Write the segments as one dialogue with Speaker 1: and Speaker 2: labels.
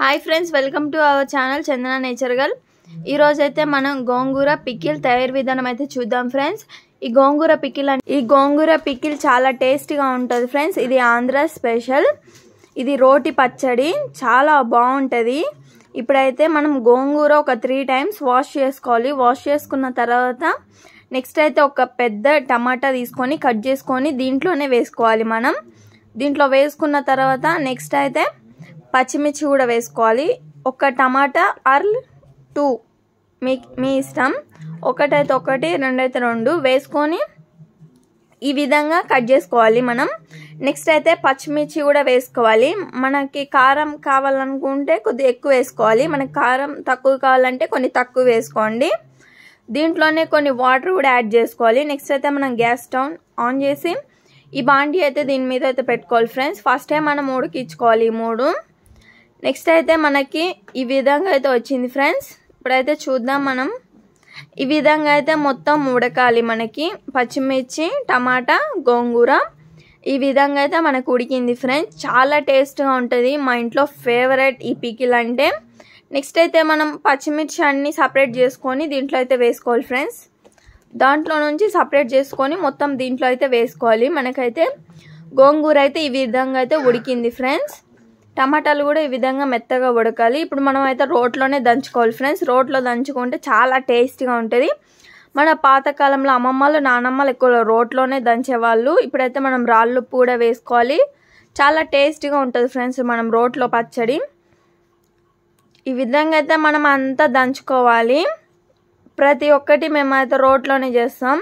Speaker 1: hi friends welcome to our channel Chandana nature girl ఈరోజైతే మనం గోంగూర pickle తయారు విధానం అయితే చూద్దాం ఫ్రెండ్స్ ఈ గోంగూర పికిల్ అంటే ఈ గోంగూర పికిల్ చాలా టేస్టీగా ఉంటుంది ఫ్రెండ్స్ ఇది ఆంధ్ర స్పెషల్ ఇది రోటి పచ్చడి చాలా బాగుంటుంది ఇప్పుడైతే మనం గోంగూర ఒక త్రీ టైమ్స్ వాష్ చేసుకోవాలి వాష్ చేసుకున్న తర్వాత నెక్స్ట్ అయితే ఒక పెద్ద టమాటా తీసుకొని కట్ చేసుకొని దీంట్లోనే వేసుకోవాలి మనం దీంట్లో వేసుకున్న తర్వాత నెక్స్ట్ అయితే పచ్చిమిర్చి కూడా వేసుకోవాలి ఒక టమాటా ఆర్ టూ మీ మీ ఇష్టం ఒకటైతే ఒకటి రెండైతే రెండు వేసుకొని ఈ విధంగా కట్ చేసుకోవాలి మనం నెక్స్ట్ అయితే పచ్చిమిర్చి కూడా వేసుకోవాలి మనకి కారం కావాలనుకుంటే కొద్దిగా ఎక్కువ వేసుకోవాలి మనకి కారం తక్కువ కావాలంటే కొన్ని తక్కువ వేసుకోండి దీంట్లోనే కొన్ని వాటర్ కూడా యాడ్ చేసుకోవాలి నెక్స్ట్ అయితే మనం గ్యాస్ స్టవ్ ఆన్ చేసి ఈ బాండీ అయితే దీని మీద అయితే పెట్టుకోవాలి ఫ్రెండ్స్ ఫస్ట్ టైం మనం ఉడికించుకోవాలి ఈ మూడు నెక్స్ట్ అయితే మనకి ఈ విధంగా అయితే వచ్చింది ఫ్రెండ్స్ ఇప్పుడైతే చూద్దాం మనం ఈ విధంగా అయితే మొత్తం ఉడకాలి మనకి పచ్చిమిర్చి టమాటా గోంగూర ఈ విధంగా అయితే మనకు ఉడికింది ఫ్రెండ్స్ చాలా టేస్ట్గా ఉంటుంది మా ఇంట్లో ఫేవరెట్ ఈ పికిల్ అంటే నెక్స్ట్ అయితే మనం పచ్చిమిర్చి అన్నీ సపరేట్ చేసుకొని దీంట్లో అయితే వేసుకోవాలి ఫ్రెండ్స్ దాంట్లో నుంచి సపరేట్ చేసుకొని మొత్తం దీంట్లో అయితే వేసుకోవాలి మనకైతే గోంగూర అయితే ఈ విధంగా అయితే ఉడికింది ఫ్రెండ్స్ టమాటాలు కూడా ఈ విధంగా మెత్తగా ఉడకాలి ఇప్పుడు మనం అయితే రోట్లోనే దంచుకోవాలి ఫ్రెండ్స్ రోట్లో దంచుకుంటే చాలా టేస్టీగా ఉంటుంది మన పాతకాలంలో అమ్మమ్మలు నానమ్మలు ఎక్కువ రోట్లోనే దంచేవాళ్ళు ఇప్పుడైతే మనం రాళ్ళు కూడా వేసుకోవాలి చాలా టేస్టీగా ఉంటుంది ఫ్రెండ్స్ మనం రోట్లో పచ్చడి ఈ విధంగా అయితే మనం అంతా దంచుకోవాలి ప్రతి ఒక్కటి మేమైతే రోట్లోనే చేస్తాం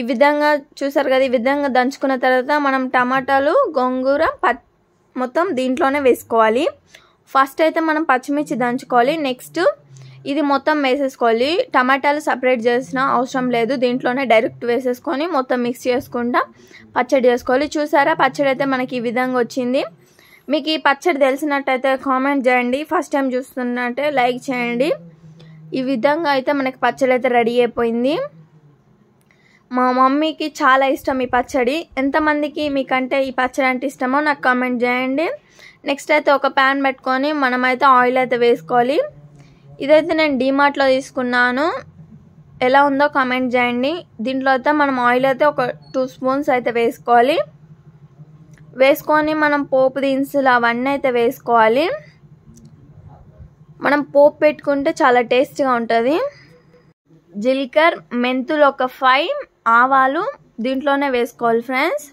Speaker 1: ఈ విధంగా చూసారు కదా ఈ విధంగా దంచుకున్న తర్వాత మనం టమాటాలు గోంగూర పచ్చ మొత్తం దీంట్లోనే వేసుకోవాలి ఫస్ట్ అయితే మనం పచ్చిమిర్చి దంచుకోవాలి నెక్స్ట్ ఇది మొత్తం వేసేసుకోవాలి టమాటాలు సపరేట్ చేసిన అవసరం లేదు దీంట్లోనే డైరెక్ట్ వేసేసుకొని మొత్తం మిక్స్ చేసుకుంటా పచ్చడి చేసుకోవాలి చూసారా పచ్చడి అయితే మనకి ఈ విధంగా వచ్చింది మీకు ఈ పచ్చడి తెలిసినట్టయితే కామెంట్ చేయండి ఫస్ట్ టైం చూస్తున్నట్టే లైక్ చేయండి ఈ విధంగా అయితే మనకి పచ్చడి అయితే రెడీ అయిపోయింది మా మమ్మీకి చాలా ఇష్టం ఈ పచ్చడి ఎంతమందికి మీకంటే ఈ పచ్చడి అంటే ఇష్టమో నాకు కామెంట్ చేయండి నెక్స్ట్ అయితే ఒక ప్యాన్ పెట్టుకొని మనమైతే ఆయిల్ అయితే వేసుకోవాలి ఇదైతే నేను డీమార్ట్లో తీసుకున్నాను ఎలా ఉందో కామెంట్ చేయండి దీంట్లో అయితే మనం ఆయిల్ అయితే ఒక టూ స్పూన్స్ అయితే వేసుకోవాలి వేసుకొని మనం పోపు దినుసులు అవన్నీ అయితే వేసుకోవాలి మనం పోపు పెట్టుకుంటే చాలా టేస్టీగా ఉంటుంది జిల్కర్ మెంతులు ఒక ఫైవ్ ఆవాలు దీంట్లోనే వేసుకోవాలి ఫ్రెండ్స్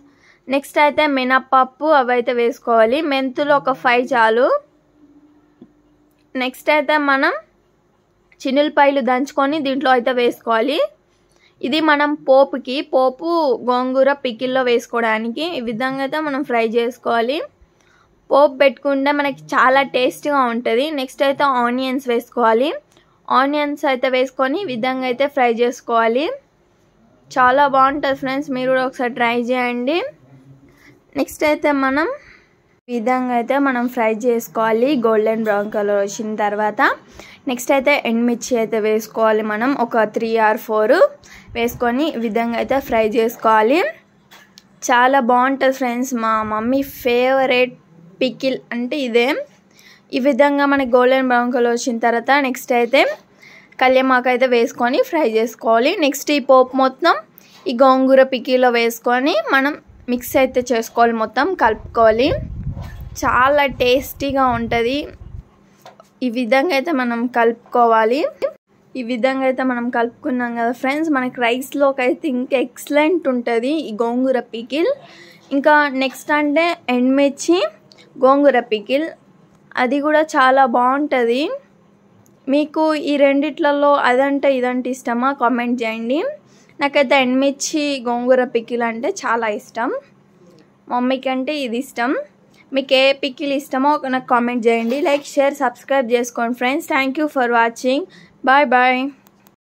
Speaker 1: నెక్స్ట్ అయితే మినప్పప్పు అయితే వేసుకోవాలి మెంతులు ఒక ఫైవ్ చాలు నెక్స్ట్ అయితే మనం చిన్నులపాయలు దంచుకొని దీంట్లో అయితే వేసుకోవాలి ఇది మనం పోపుకి పోపు గోంగూర పికిల్లో వేసుకోవడానికి ఈ విధంగా అయితే మనం ఫ్రై చేసుకోవాలి పోపు పెట్టుకుంటే మనకి చాలా టేస్టీగా ఉంటుంది నెక్స్ట్ అయితే ఆనియన్స్ వేసుకోవాలి ఆనియన్స్ అయితే వేసుకొని ఈ విధంగా అయితే ఫ్రై చేసుకోవాలి చాలా బాగుంటుంది ఫ్రెండ్స్ మీరు కూడా ఒకసారి ట్రై చేయండి నెక్స్ట్ అయితే మనం విధంగా అయితే మనం ఫ్రై చేసుకోవాలి గోల్డెన్ బ్రౌన్ కలర్ వచ్చిన తర్వాత నెక్స్ట్ అయితే ఎండుమిర్చి అయితే వేసుకోవాలి మనం ఒక త్రీ ఆర్ ఫోర్ వేసుకొని విధంగా అయితే ఫ్రై చేసుకోవాలి చాలా బాగుంటుంది ఫ్రెండ్స్ మా మమ్మీ ఫేవరెట్ పికిల్ అంటే ఇదే ఈ విధంగా మనకి గోల్డెన్ బ్రౌన్ కలర్ వచ్చిన తర్వాత నెక్స్ట్ అయితే కళ్యమాకు అయితే వేసుకొని ఫ్రై చేసుకోవాలి నెక్స్ట్ ఈ పోపు మొత్తం ఈ గోంగూర పికీలో వేసుకొని మనం మిక్స్ అయితే చేసుకోవాలి మొత్తం కలుపుకోవాలి చాలా టేస్టీగా ఉంటుంది ఈ విధంగా అయితే మనం కలుపుకోవాలి ఈ విధంగా అయితే మనం కలుపుకున్నాం కదా ఫ్రెండ్స్ మనకి రైస్లోకి అయితే ఇంకా ఎక్సలెంట్ ఉంటుంది ఈ గోంగూర పికిల్ ఇంకా నెక్స్ట్ అంటే ఎండ్మిర్చి గోంగూర పికిల్ అది కూడా చాలా బాగుంటుంది మీకు ఈ రెండిట్లలో అదంటే ఇదంటే ఇష్టమా కామెంట్ చేయండి నాకైతే ఎండుమిర్చి గోంగూర పిక్కిలు అంటే చాలా ఇష్టం మమ్మీకి అంటే ఇది ఇష్టం మీకు ఏ పిక్కిలు ఇష్టమో నాకు కామెంట్ చేయండి లైక్ షేర్ సబ్స్క్రైబ్ చేసుకోండి friends thank for watching bye bye